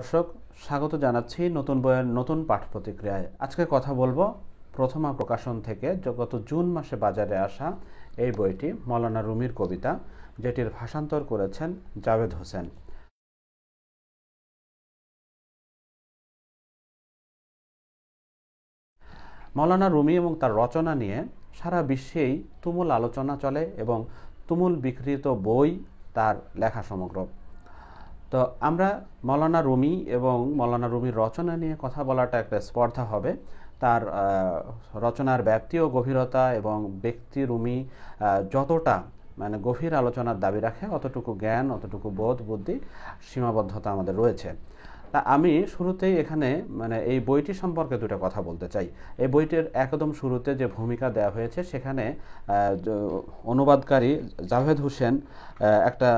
দর্শক স্বাগত জানাচ্ছি নতুন বইয়ের নতুন পাঠ প্রতিক্রিয়ায় আজকে কথা বলবো প্রথমা প্রকাশন থেকে গত জুন মাসে বাজারে আসা এই বইটি মৌলানা রুমির কবিতা যেটির ভাষান্তর করেছেন জাভেদ হোসেন মৌলানা রুমি এবং তার রচনা নিয়ে সারা বিশ্বেই তুমুল আলোচনা চলে এবং তুমুল বিকৃত বই তার লেখা সমগ্র তো আমরা মৌলানা রুমি এবং মৌলানা রুমির রচনা নিয়ে কথা বলাটা একটা স্পর্ধা হবে তার রচনার ব্যাপ্তি ও গভীরতা এবং ব্যক্তি রুমি যতটা মানে গভীর আলোচনার দাবি রাখে অতটুকু জ্ঞান অতটুকু বোধ বুদ্ধি সীমাবদ্ধতা আমাদের রয়েছে তা আমি শুরুতেই এখানে মানে এই বইটি সম্পর্কে দুটো কথা বলতে চাই এই বইটির একদম শুরুতে যে ভূমিকা দেওয়া হয়েছে সেখানে অনুবাদকারী জাভেদ হোসেন একটা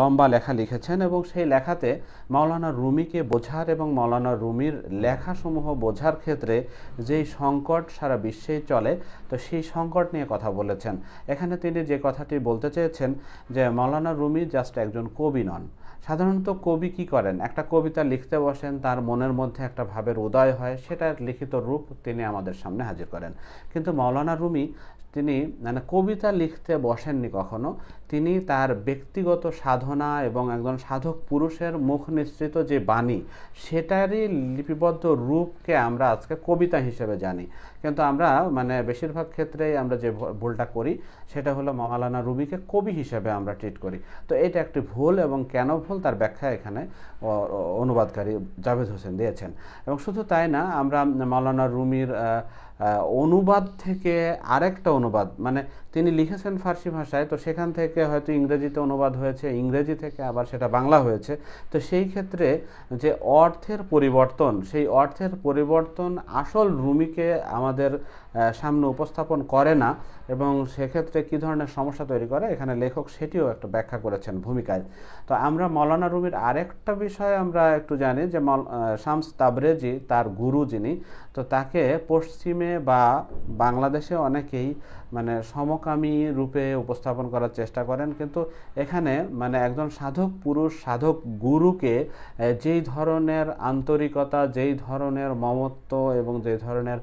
লম্বা লেখা লিখেছেন এবং সেই লেখাতে মাওলানা রুমিকে বোঝার এবং মাওলানা রুমির লেখাসমূহ বোঝার ক্ষেত্রে যেই সংকট সারা বিশ্বে চলে তো সেই সংকট নিয়ে কথা বলেছেন এখানে তিনি যে কথাটি বলতে চেয়েছেন যে মাওলানা রুমি জাস্ট একজন কবি নন সাধারণত কবি কি করেন একটা কবিতা লিখতে বসেন তার মনের মধ্যে একটা ভাবের উদয় হয় সেটার লিখিত রূপ তিনি আমাদের সামনে হাজির করেন কিন্তু মাওলানা রুমি তিনি মানে কবিতা লিখতে বসেননি কখনো তিনি তার ব্যক্তিগত সাধনা এবং একজন সাধক পুরুষের মুখ নিশ্চিত যে বাণী সেটারই লিপিবদ্ধ রূপকে আমরা আজকে কবিতা হিসেবে জানি কিন্তু আমরা মানে বেশিরভাগ ক্ষেত্রেই আমরা যে ভুলটা করি সেটা হলো মহালানা রুবিকে কবি হিসেবে আমরা ট্রিট করি তো এটা একটি ভুল এবং কেন ভুল তার ব্যাখ্যা এখানে অনুবাদকারী জাভেদ হোসেন দিয়েছেন এবং শুধু তাই না আমরা মৌলানা রুমির অনুবাদ থেকে আরেকটা অনুবাদ মানে তিনি লিখেছেন ফার্সি ভাষায় তো সেখান থেকে হয়তো ইংরেজিতে অনুবাদ হয়েছে ইংরেজি থেকে আবার সেটা বাংলা হয়েছে তো সেই ক্ষেত্রে যে অর্থের পরিবর্তন সেই অর্থের পরিবর্তন আসল রুমিকে আমাদের সামনে উপস্থাপন করে না এবং সেক্ষেত্রে কি ধরনের সমস্যা তৈরি করে এখানে লেখক সেটিও একটা ব্যাখ্যা করেছেন ভূমিকায় তো আমরা মৌলানা রুমির আরেকটা বিষয় আমরা একটু জানি যে শামস তাবরেজি তার গুরু যিনি তো তাকে পশ্চিমে বা বাংলাদেশে অনেকেই মানে সমকামী রূপে উপস্থাপন করার চেষ্টা করেন কিন্তু এখানে মানে একজন সাধক পুরুষ সাধক গুরুকে যেই ধরনের আন্তরিকতা যেই ধরনের মমত্ব এবং যেই ধরনের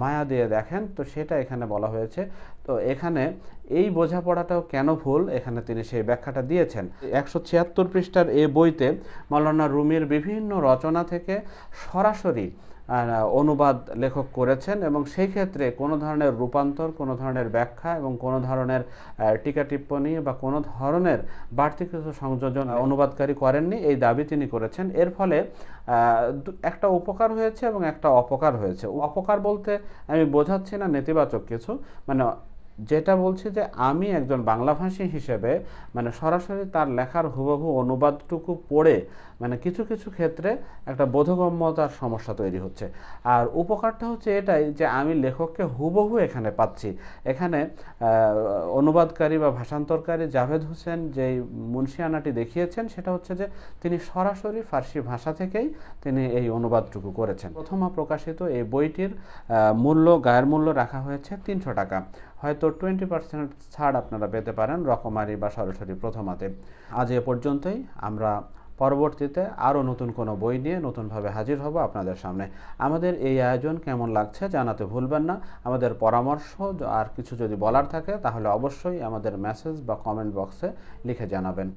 মায়া দিয়ে দেখা রাখেন তো সেটা এখানে বলা হয়েছে তো এখানে এই বোঝাপড়াটাও কেন ভুল এখানে তিনি সেই ব্যাখ্যাটা দিয়েছেন একশো ছিয়াত্তর পৃষ্ঠার এ বইতে মৌলানা রুমির বিভিন্ন রচনা থেকে সরাসরি অনুবাদ লেখক করেছেন এবং সেই ক্ষেত্রে কোনো ধরনের রূপান্তর কোনো ধরনের ব্যাখ্যা এবং কোনো ধরনের টিকা টিপ্পণী বা কোনো ধরনের বাড়তি কিছু সংযোজন হ্যাঁ। অনুবাদকারী করেননি এই দাবি তিনি করেছেন এর ফলে একটা উপকার হয়েছে এবং একটা অপকার হয়েছে অপকার বলতে আমি বোঝাচ্ছি না নেতিবাচক কিছু মানে যেটা বলছি যে আমি একজন বাংলাভাষী হিসেবে মানে সরাসরি তার লেখার হুবহু অনুবাদটুকু পড়ে মানে কিছু কিছু ক্ষেত্রে একটা বোধগম্যতার সমস্যা তৈরি হচ্ছে আর উপকারটা হচ্ছে এটাই যে আমি লেখককে হুবহু এখানে পাচ্ছি এখানে অনুবাদকারী বা ভাষান্তরকারী জাভেদ হোসেন যেই মুন্সিয়ানাটি দেখিয়েছেন সেটা হচ্ছে যে তিনি সরাসরি ফার্সি ভাষা থেকেই তিনি এই অনুবাদটুকু করেছেন প্রথমা প্রকাশিত এই বইটির মূল্য গায়ের মূল্য রাখা হয়েছে তিনশো টাকা হয়তো টোয়েন্টি পার্সেন্ট ছাড় আপনারা পেতে পারেন রকমারি বা সরাসরি প্রথমাতে আজ এ পর্যন্তই আমরা পরবর্তীতে আরও নতুন কোনো বই নিয়ে নতুনভাবে হাজির হব আপনাদের সামনে আমাদের এই আয়োজন কেমন লাগছে জানাতে ভুলবেন না আমাদের পরামর্শ আর কিছু যদি বলার থাকে তাহলে অবশ্যই আমাদের মেসেজ বা কমেন্ট বক্সে লিখে জানাবেন